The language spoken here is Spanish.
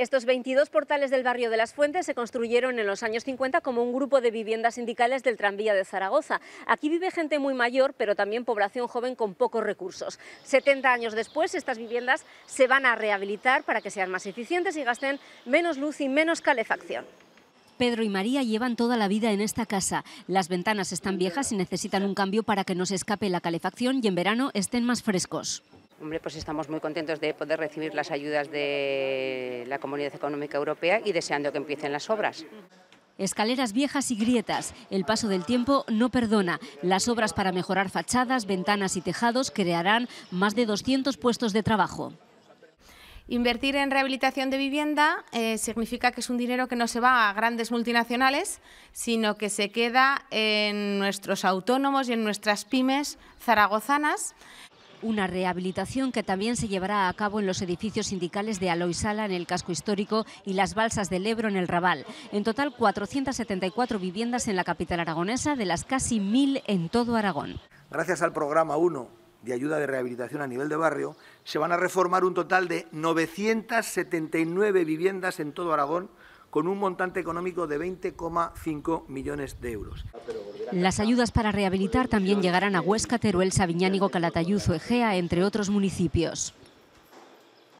Estos 22 portales del barrio de las Fuentes se construyeron en los años 50 como un grupo de viviendas sindicales del tranvía de Zaragoza. Aquí vive gente muy mayor, pero también población joven con pocos recursos. 70 años después, estas viviendas se van a rehabilitar para que sean más eficientes y gasten menos luz y menos calefacción. Pedro y María llevan toda la vida en esta casa. Las ventanas están viejas y necesitan un cambio para que no se escape la calefacción y en verano estén más frescos. Hombre, pues estamos muy contentos de poder recibir las ayudas de la Comunidad Económica Europea y deseando que empiecen las obras. Escaleras viejas y grietas. El paso del tiempo no perdona. Las obras para mejorar fachadas, ventanas y tejados crearán más de 200 puestos de trabajo. Invertir en rehabilitación de vivienda eh, significa que es un dinero que no se va a grandes multinacionales, sino que se queda en nuestros autónomos y en nuestras pymes zaragozanas. Una rehabilitación que también se llevará a cabo en los edificios sindicales de Aloisala en el casco histórico y las balsas del Ebro en el Raval. En total, 474 viviendas en la capital aragonesa, de las casi 1.000 en todo Aragón. Gracias al programa 1 de ayuda de rehabilitación a nivel de barrio, se van a reformar un total de 979 viviendas en todo Aragón, con un montante económico de 20,5 millones de euros. Las ayudas para rehabilitar también llegarán a Huesca, Teruel, Sabiñánigo, Calatayud, Egea, entre otros municipios.